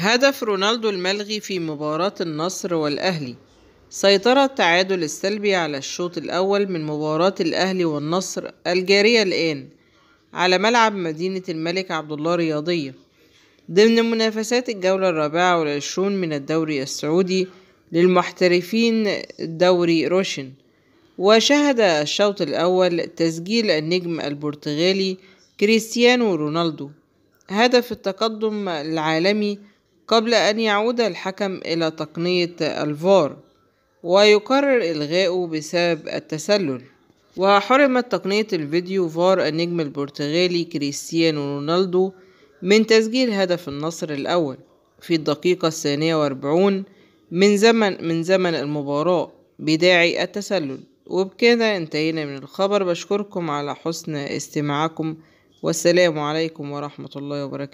هدف رونالدو الملغي في مباراة النصر والأهلي سيطرة التعادل السلبي على الشوط الأول من مباراة الأهلي والنصر الجارية الآن على ملعب مدينة الملك عبد الله رياضية ضمن منافسات الجولة الرابعة والعشرون من الدوري السعودي للمحترفين دوري روشن وشهد الشوط الأول تسجيل النجم البرتغالي كريستيانو رونالدو هدف التقدم العالمي قبل أن يعود الحكم إلى تقنية الفار ويقرر إلغائه بسبب التسلل وحرمت تقنية الفيديو فار النجم البرتغالي كريستيانو رونالدو من تسجيل هدف النصر الأول في الدقيقة الثانية واربعون من زمن من زمن المباراة بداعي التسلل وبكده انتهينا من الخبر بشكركم على حسن استماعكم والسلام عليكم ورحمة الله وبركاته